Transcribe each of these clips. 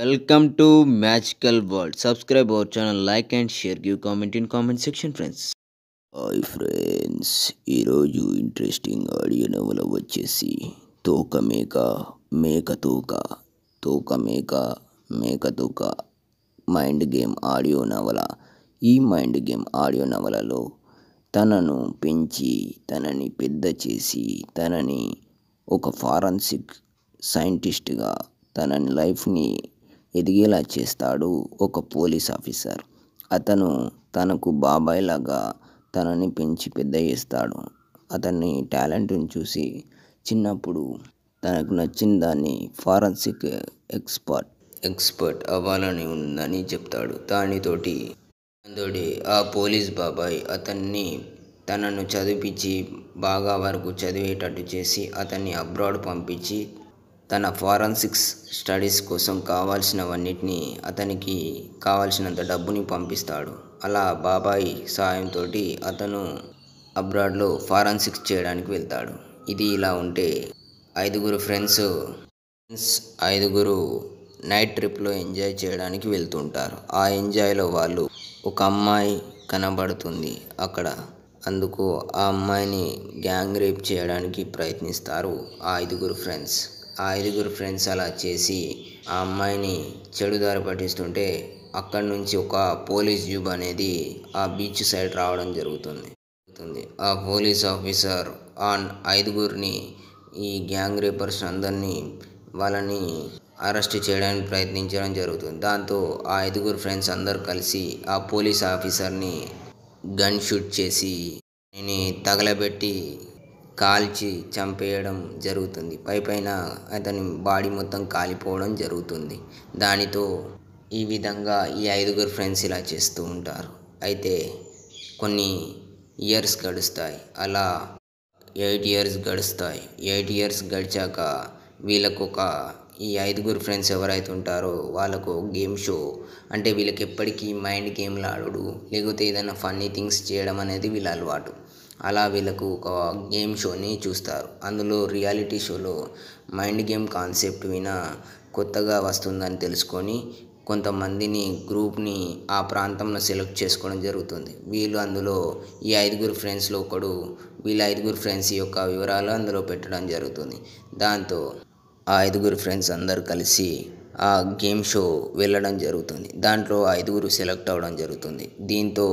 welcome to magical world subscribe our channel like and share give comment in comment section friends hi friends ఈరోజు interesting audio నవల వచ్చేసి తోక మేక మేక తోక తోక మేక మేక తోక మైండ్ గేమ్ ఆడియో నవల ఈ మైండ్ గేమ్ ఆడియో నవలలో తనను పెంచి తనని పెద్ద చేసి తనని ఒక ఫారెన్సిక్ సైంటిస్ట్గా తనని లైఫ్ని ఎదిగేలా చేస్తాడు ఒక పోలీస్ ఆఫీసర్ అతను తనకు బాబాయ్ లాగా తనని పెంచి పెద్ద చేస్తాడు అతని టాలెంట్ని చూసి చిన్నప్పుడు తనకు నచ్చిన దాన్ని ఫారెన్సిక్ ఎక్స్పర్ట్ ఎక్స్పర్ట్ అవ్వాలని ఉందని చెప్తాడు దానితోటి తోటి ఆ పోలీస్ బాబాయ్ అతన్ని తనను చదివించి బాగా వరకు చదివేటట్టు చేసి అతన్ని అబ్రాడ్ పంపించి తన ఫారెన్సిక్స్ స్టడీస్ కోసం కావాల్సినవన్నిటినీ అతనికి కావాల్సినంత డబ్బుని పంపిస్తాడు అలా బాబాయి సాయంతో అతను అబ్రాడ్లో ఫారెన్సిక్స్ చేయడానికి వెళ్తాడు ఇది ఇలా ఉంటే ఐదుగురు ఫ్రెండ్స్ ఫ్రెండ్స్ ఐదుగురు నైట్ ట్రిప్లో ఎంజాయ్ చేయడానికి వెళ్తుంటారు ఆ ఎంజాయ్లో వాళ్ళు ఒక అమ్మాయి కనబడుతుంది అక్కడ అందుకు ఆ అమ్మాయిని గ్యాంగ్ రేప్ చేయడానికి ప్రయత్నిస్తారు ఆ ఐదుగురు ఫ్రెండ్స్ ఆ ఐదుగురు ఫ్రెండ్స్ అలా చేసి ఆ అమ్మాయిని చెడుదారి పట్టిస్తుంటే అక్కడి నుంచి ఒక పోలీస్ జూబ్ అనేది ఆ బీచ్ సైడ్ రావడం జరుగుతుంది ఆ పోలీస్ ఆఫీసర్ ఆ ఐదుగురిని ఈ గ్యాంగ్ రేపర్స్ అందరినీ వాళ్ళని అరెస్ట్ చేయడానికి ప్రయత్నించడం జరుగుతుంది దాంతో ఆ ఐదుగురు ఫ్రెండ్స్ అందరు కలిసి ఆ పోలీస్ ఆఫీసర్ని గన్ షూట్ చేసి తగలబెట్టి కాల్చి చంపేయడం జరుగుతుంది పైపైన అతని బాడీ మొత్తం కాలిపోవడం జరుగుతుంది దానితో ఈ విధంగా ఈ ఐదుగురు ఫ్రెండ్స్ ఇలా చేస్తూ ఉంటారు అయితే కొన్ని ఇయర్స్ గడుస్తాయి అలా ఎయిట్ ఇయర్స్ గడుస్తాయి ఎయిట్ ఇయర్స్ గడిచాక వీళ్ళకు ఒక ఈ ఐదుగురు ఫ్రెండ్స్ ఎవరైతే ఉంటారో వాళ్ళకు గేమ్ షో అంటే వీళ్ళకి ఎప్పటికీ మైండ్ గేమ్లు ఆడుడు లేకపోతే ఏదైనా ఫన్నీ థింగ్స్ చేయడం అనేది వీళ్ళ అలవాటు అలా వీళ్ళకు ఒక గేమ్ షోని చూస్తారు అందులో రియాలిటీ షోలో మైండ్ గేమ్ కాన్సెప్ట్ విన కొత్తగా వస్తుందని తెలుసుకొని కొంతమందిని గ్రూప్ని ఆ ప్రాంతంలో సెలెక్ట్ చేసుకోవడం జరుగుతుంది వీళ్ళు అందులో ఈ ఐదుగురు ఫ్రెండ్స్లో ఒకడు వీళ్ళ ఐదుగురు ఫ్రెండ్స్ యొక్క వివరాలు అందులో పెట్టడం జరుగుతుంది దాంతో ఆ ఐదుగురు ఫ్రెండ్స్ అందరు కలిసి ఆ గేమ్ షో వెళ్ళడం జరుగుతుంది దాంట్లో ఐదుగురు సెలెక్ట్ అవ్వడం జరుగుతుంది దీంతో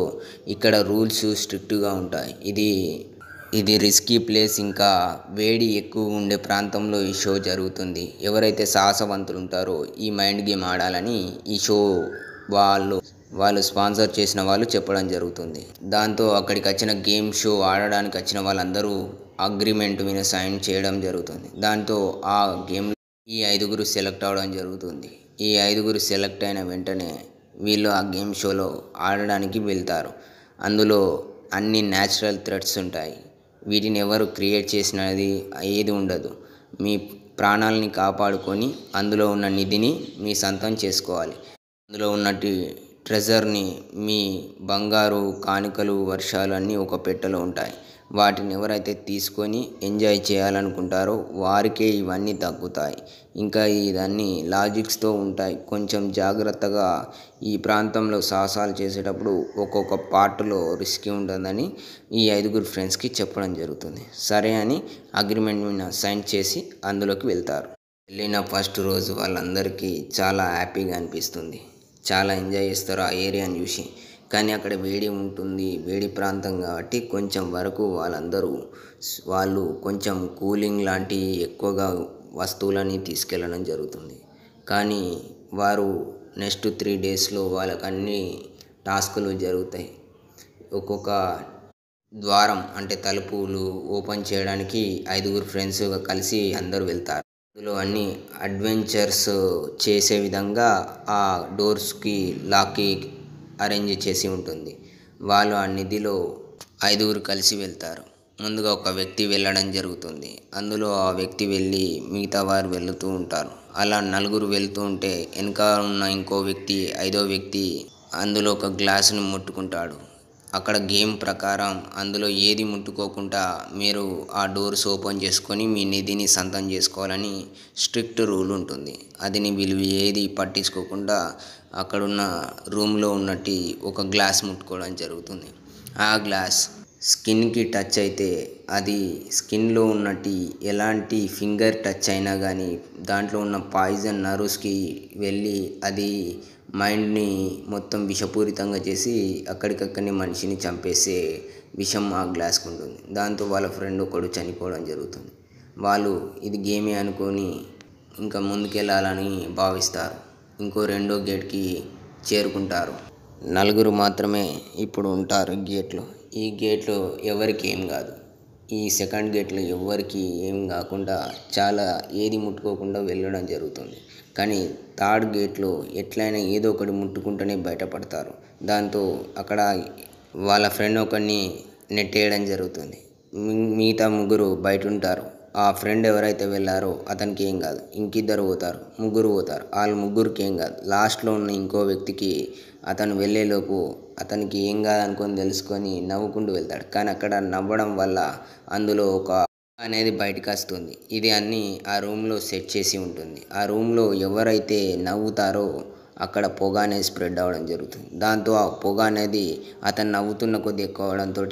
ఇక్కడ రూల్స్ స్ట్రిక్ట్గా ఉంటాయి ఇది ఇది రిస్కీ ప్లేస్ ఇంకా వేడి ఎక్కువ ఉండే ప్రాంతంలో ఈ షో జరుగుతుంది ఎవరైతే సాహసవంతులు ఉంటారో ఈ మైండ్ గేమ్ ఆడాలని ఈ షో వాళ్ళు వాళ్ళు స్పాన్సర్ చేసిన వాళ్ళు చెప్పడం జరుగుతుంది దాంతో అక్కడికి వచ్చిన గేమ్ షో ఆడడానికి వచ్చిన వాళ్ళందరూ అగ్రిమెంట్ మీద సైన్ చేయడం జరుగుతుంది దాంతో ఆ గేమ్ ఈ ఐదుగురు సెలెక్ట్ అవడం జరుగుతుంది ఈ ఐదుగురు సెలెక్ట్ అయిన వెంటనే వీళ్ళు ఆ గేమ్ షోలో ఆడడానికి వెళ్తారు అందులో అన్ని న్యాచురల్ థ్రెడ్స్ ఉంటాయి వీటిని ఎవరు క్రియేట్ చేసినది ఏది ఉండదు మీ ప్రాణాలని కాపాడుకొని అందులో ఉన్న నిధిని మీ సొంతం చేసుకోవాలి అందులో ఉన్నటి ట్రెజర్ని మీ బంగారు కానుకలు వర్షాలు అన్నీ ఒక పెట్టెలో ఉంటాయి వాటిని ఎవరైతే తీసుకొని ఎంజాయ్ చేయాలనుకుంటారో వారికే ఇవన్నీ తగ్గుతాయి ఇంకా ఇవన్నీ లాజిక్స్తో ఉంటాయి కొంచెం జాగ్రత్తగా ఈ ప్రాంతంలో సాహసాలు చేసేటప్పుడు ఒక్కొక్క పార్ట్లో రిస్క్ ఉంటుందని ఈ ఐదుగురు ఫ్రెండ్స్కి చెప్పడం జరుగుతుంది సరే అని అగ్రిమెంట్ మీద సైన్ చేసి అందులోకి వెళ్తారు వెళ్ళిన ఫస్ట్ రోజు వాళ్ళందరికీ చాలా హ్యాపీగా అనిపిస్తుంది చాలా ఎంజాయ్ చేస్తారు ఆ ఏరియాని చూసి కానీ అక్కడ వేడి ఉంటుంది వేడి ప్రాంతం కాబట్టి కొంచెం వరకు వాళ్ళందరూ వాళ్ళు కొంచెం కూలింగ్ లాంటి ఎక్కువగా వస్తువులని తీసుకెళ్ళడం జరుగుతుంది కానీ వారు నెక్స్ట్ త్రీ డేస్లో వాళ్ళకు అన్ని టాస్కులు జరుగుతాయి ఒక్కొక్క ద్వారం అంటే తలుపులు ఓపెన్ చేయడానికి ఐదుగురు ఫ్రెండ్స్ కలిసి అందరూ వెళ్తారు అందులో అన్ని అడ్వెంచర్స్ చేసే విధంగా ఆ డోర్స్కి లాక్కి అరేంజ్ చేసి ఉంటుంది వాళ్ళు ఆ నిధిలో ఐదుగురు కలిసి వెళ్తారు ముందుగా ఒక వ్యక్తి వెళ్ళడం జరుగుతుంది అందులో ఆ వ్యక్తి వెళ్ళి మిగతా వారు వెళుతూ ఉంటారు అలా నలుగురు వెళ్తూ ఉంటే వెనక ఉన్న ఇంకో వ్యక్తి ఐదో వ్యక్తి అందులో ఒక గ్లాసును ముట్టుకుంటాడు అక్కడ గేమ్ ప్రకారం అందులో ఏది ముట్టుకోకుండా మీరు ఆ డోర్స్ ఓపెన్ చేసుకొని మీ నిధిని సొంతం చేసుకోవాలని స్ట్రిక్ట్ రూల్ ఉంటుంది అదిని వీళ్ళు ఏది పట్టించుకోకుండా అక్కడున్న రూమ్లో ఉన్నట్టు ఒక గ్లాస్ ముట్టుకోవడం జరుగుతుంది ఆ గ్లాస్ స్కిన్కి టచ్ అయితే అది స్కిన్లో ఉన్నట్టు ఎలాంటి ఫింగర్ టచ్ అయినా కానీ దాంట్లో ఉన్న పాయిజన్ నరుస్కి వెళ్ళి అది మైండ్ని మొత్తం విషపూరితంగా చేసి అక్కడికక్కడనే మనిషిని చంపేసే విషం ఆ గ్లాస్కి ఉంటుంది దాంతో వాళ్ళ ఫ్రెండ్ ఒకడు చనిపోవడం జరుగుతుంది వాళ్ళు ఇది గేమే అనుకొని ఇంకా ముందుకెళ్ళాలని భావిస్తారు ఇంకో రెండో గేట్కి చేరుకుంటారు నలుగురు మాత్రమే ఇప్పుడు ఉంటారు గేట్లో ఈ గేట్లో ఎవరికి ఏం కాదు ఈ సెకండ్ గేట్లో ఎవ్వరికి ఏం కాకుండా చాలా ఏది ముట్టుకోకుండా వెళ్ళడం జరుగుతుంది కానీ థర్డ్ గేట్లో ఎట్లయినా ఏదో ఒకటి ముట్టుకుంటూనే బయటపడతారు దాంతో అక్కడ వాళ్ళ ఫ్రెండ్ ఒకరిని నెట్టేయడం జరుగుతుంది మిగతా ముగ్గురు బయట ఉంటారు ఆ ఫ్రెండ్ ఎవరైతే వెళ్ళారో అతనికి ఏం కాదు ఇంకిద్దరు పోతారు ముగ్గురు పోతారు వాళ్ళు ముగ్గురికి ఏం కాదు లాస్ట్లో ఉన్న ఇంకో వ్యక్తికి అతను వెళ్ళేలోపు అతనికి ఏం కాదనుకొని తెలుసుకొని నవ్వుకుంటూ వెళ్తాడు కానీ అక్కడ నవ్వడం వల్ల అందులో ఒక అనేది బయటకు వస్తుంది ఇది అన్నీ ఆ రూమ్లో సెట్ చేసి ఉంటుంది ఆ రూమ్లో ఎవరైతే నవ్వుతారో అక్కడ పొగ అనేది స్ప్రెడ్ అవ్వడం జరుగుతుంది దాంతో ఆ పొగ అనేది అతను నవ్వుతున్న కొద్ది ఎక్కువ అవడంతో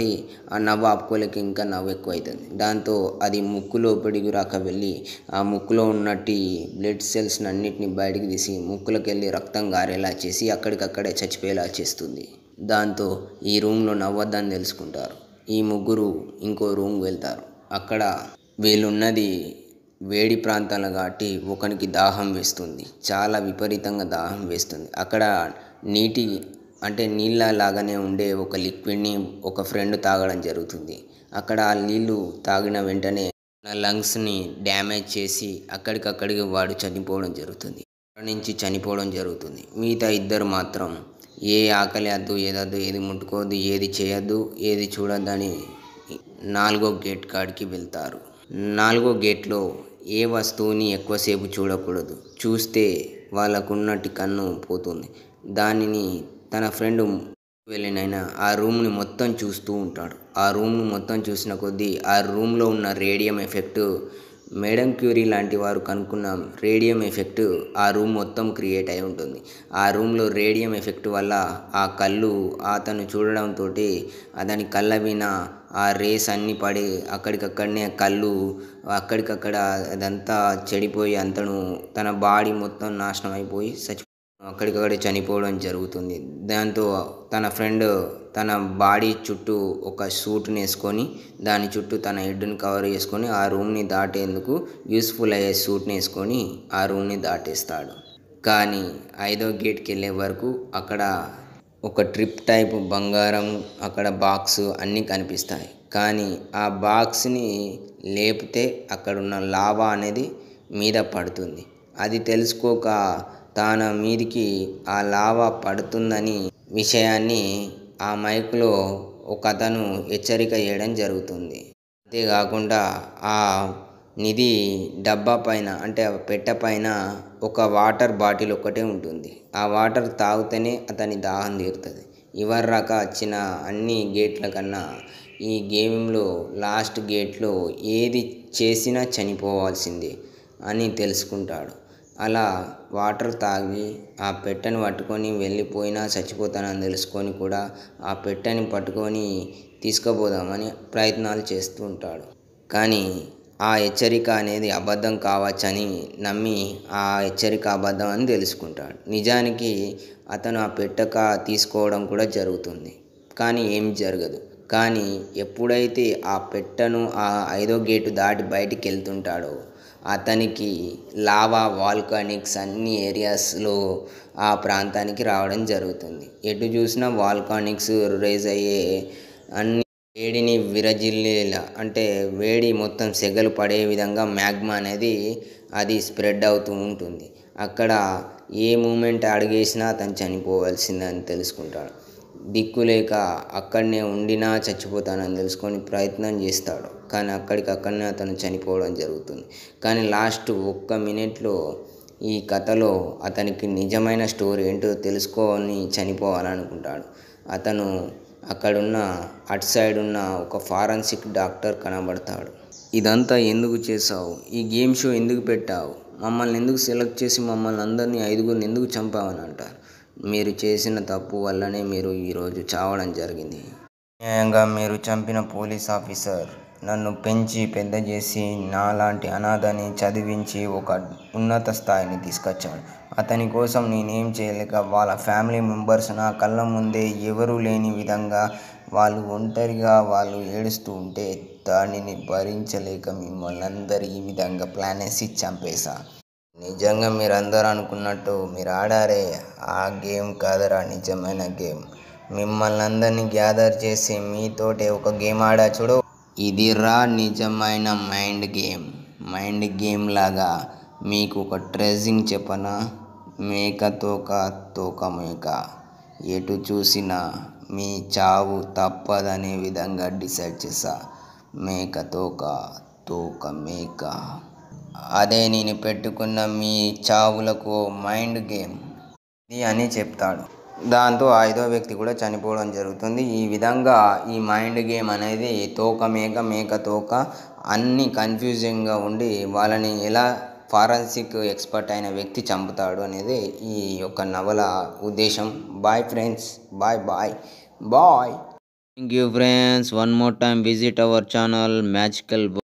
ఆ నవ్వు ఆపుకోలేక ఇంకా నవ్వు ఎక్కువ అవుతుంది దాంతో అది ముక్కు లోపడికి రాక వెళ్ళి ఆ ముక్కులో ఉన్నట్టు బ్లడ్ సెల్స్ని అన్నిటిని బయటికి తీసి ముక్కులకు వెళ్ళి రక్తం గారేలా చేసి అక్కడికక్కడే చచ్చిపోయేలా చేస్తుంది దాంతో ఈ రూమ్లో నవ్వద్దని తెలుసుకుంటారు ఈ ముగ్గురు ఇంకో రూమ్కి వెళ్తారు అక్కడ వీళ్ళున్నది వేడి ప్రాంతాలు కాబట్టి ఒకనికి దాహం వేస్తుంది చాలా విపరీతంగా దాహం వేస్తుంది అక్కడ నీటి అంటే నీళ్ళ లాగానే ఉండే ఒక లిక్విడ్ని ఒక ఫ్రెండ్ తాగడం జరుగుతుంది అక్కడ ఆ నీళ్ళు తాగిన వెంటనే నా లంగ్స్ని డ్యామేజ్ చేసి అక్కడికక్కడికి వాడు చనిపోవడం జరుగుతుంది నుంచి చనిపోవడం జరుగుతుంది మిగతా ఇద్దరు మాత్రం ఏ ఆకలి అద్దు ఏదద్దు ఏది ముట్టుకోవద్దు ఏది చేయొద్దు ఏది చూడొద్దని నాలుగో గేట్ కాడికి వెళ్తారు నాలుగో గేట్లో ఏ వస్తువుని ఎక్కువసేపు చూడకూడదు చూస్తే వాళ్ళకున్నటి కన్ను పోతుంది దానిని తన ఫ్రెండ్ వెళ్ళినైనా ఆ రూమ్ని మొత్తం చూస్తూ ఉంటాడు ఆ రూమ్ని మొత్తం చూసిన కొద్దీ ఆ రూమ్లో ఉన్న రేడియం ఎఫెక్ట్ మేడం క్యూరీ లాంటి వారు కనుక్కున్న రేడియం ఎఫెక్ట్ ఆ రూమ్ మొత్తం క్రియేట్ అయి ఉంటుంది ఆ రూమ్లో రేడియం ఎఫెక్ట్ వల్ల ఆ కళ్ళు అతను చూడడంతో అతని కళ్ళ మీద ఆ రేస్ అన్ని పడి అక్కడికక్కడనే కళ్ళు అక్కడికక్కడ అదంతా చెడిపోయి అంతను తన బాడీ మొత్తం నాశనం అయిపోయి చచ్చి అక్కడికక్కడ చనిపోవడం జరుగుతుంది దాంతో తన ఫ్రెండ్ తన బాడీ చుట్టూ ఒక సూట్ని వేసుకొని దాని చుట్టూ తన హెడ్ని కవర్ చేసుకొని ఆ రూమ్ని దాటేందుకు యూస్ఫుల్ అయ్యే సూట్ని వేసుకొని ఆ రూమ్ని దాటేస్తాడు కానీ ఐదో గేట్కి వెళ్ళే వరకు అక్కడ ఒక ట్రిప్ టైప్ బంగారం అక్కడ బాక్స్ అన్నీ కనిపిస్తాయి కానీ ఆ బాక్స్ని లేపితే అక్కడున్న లావా అనేది మీద పడుతుంది అది తెలుసుకోక తాన మీదికి ఆ లావా పడుతుందని విషయాన్ని ఆ మైక్లో ఒక అతను హెచ్చరిక చేయడం జరుగుతుంది అంతేకాకుండా ఆ నిధి డబ్బా పైన అంటే పెట్టె పైన ఒక వాటర్ బాటిల్ ఒక్కటే ఉంటుంది ఆ వాటర్ తాగితేనే అతని దాహం తీరుతుంది ఇవర్ రాక వచ్చిన అన్ని గేట్ల కన్నా ఈ గేమ్లో లాస్ట్ గేట్లో ఏది చేసినా చనిపోవాల్సిందే అని తెలుసుకుంటాడు అలా వాటర్ తాగి ఆ పెట్టెను పట్టుకొని వెళ్ళిపోయినా చచ్చిపోతానని తెలుసుకొని కూడా ఆ పెట్టెని పట్టుకొని తీసుకుపోదామని ప్రయత్నాలు చేస్తూ ఉంటాడు కానీ ఆ హెచ్చరిక అనేది అబద్ధం కావచ్చని నమ్మి ఆ హెచ్చరిక అబద్ధం అని తెలుసుకుంటాడు నిజానికి అతను ఆ పెట్టక తీసుకోవడం కూడా జరుగుతుంది కానీ ఏం జరగదు కానీ ఎప్పుడైతే ఆ పెట్టను ఆ ఐదో గేటు దాటి బయటికి వెళ్తుంటాడో అతనికి లావా వాల్కానిక్స్ అన్ని ఏరియాస్లో ఆ ప్రాంతానికి రావడం జరుగుతుంది ఎటు చూసినా వాల్కానిక్స్ రేజ్ అయ్యే అన్ని వేడిని విరజిల్లేలా అంటే వేడి మొత్తం సెగలు పడే విధంగా మ్యాగ్మా అనేది అది స్ప్రెడ్ అవుతూ ఉంటుంది అక్కడ ఏ మూమెంట్ అడిగేసినా అతను చనిపోవాల్సిందని తెలుసుకుంటాడు దిక్కులేక అక్కడనే ఉండినా చచ్చిపోతానని తెలుసుకొని ప్రయత్నం చేస్తాడు కానీ అక్కడికి అక్కడనే అతను చనిపోవడం జరుగుతుంది కానీ లాస్ట్ ఒక్క మినిట్లో ఈ కథలో అతనికి నిజమైన స్టోరీ ఏంటో తెలుసుకొని చనిపోవాలనుకుంటాడు అతను అక్కడున్న అటు సైడ్ ఉన్న ఒక ఫారెన్సిక్ డాక్టర్ కనబడతాడు ఇదంతా ఎందుకు చేసావు ఈ గేమ్ షో ఎందుకు పెట్టావు మమ్మల్ని ఎందుకు సెలెక్ట్ చేసి మమ్మల్ని అందరినీ ఐదుగురిని ఎందుకు చంపావని అంటారు మీరు చేసిన తప్పు వల్లనే మీరు ఈరోజు చావడం జరిగింది న్యాయంగా మీరు చంపిన పోలీస్ ఆఫీసర్ నన్ను పెంచి పెద్ద చేసి నాలాంటి అనాథని చదివించి ఒక ఉన్నత స్థాయిని తీసుకొచ్చాడు అతని కోసం నేనేం చేయలేక వాళ్ళ ఫ్యామిలీ మెంబర్స్ నా కళ్ళ ముందే ఎవరూ లేని విధంగా వాళ్ళు ఒంటరిగా వాళ్ళు ఏడుస్తూ ఉంటే దానిని భరించలేక మిమ్మల్ని అందరు ఈ విధంగా ప్లాన్ వేసి చంపేశాను నిజంగా మీరందరూ అనుకున్నట్టు మీరు ఆడారే ఆ గేమ్ కాదరా నిజమైన గేమ్ మిమ్మల్ని అందరినీ గ్యాదర్ చేసి మీతోటే ఒక గేమ్ ఆడా చూడు ఇది రా నిజమైన మైండ్ గేమ్ మైండ్ గేమ్ లాగా మీకు ఒక ట్రెజింగ్ చెప్పనా మేక తోక తోక మేక ఎటు చూసినా మీ చావు తప్పదనే విధంగా డిసైడ్ చేసా మేక తోక తోక మేక అదే నేను పెట్టుకున్న మీ చావులకు మైండ్ గేమ్ అని చెప్తాడు దాంతో ఐదో వ్యక్తి కూడా చనిపోవడం జరుగుతుంది ఈ విధంగా ఈ మైండ్ గేమ్ అనేది తోక మేక మేక తోక అన్ని కన్ఫ్యూజింగ్గా ఉండి వాళ్ళని ఎలా ఫారెన్సిక్ ఎక్స్పర్ట్ అయిన వ్యక్తి చంపుతాడు అనేది ఈ యొక్క నవల ఉద్దేశం bye friends bye bye bye thank you friends one more time visit our channel magical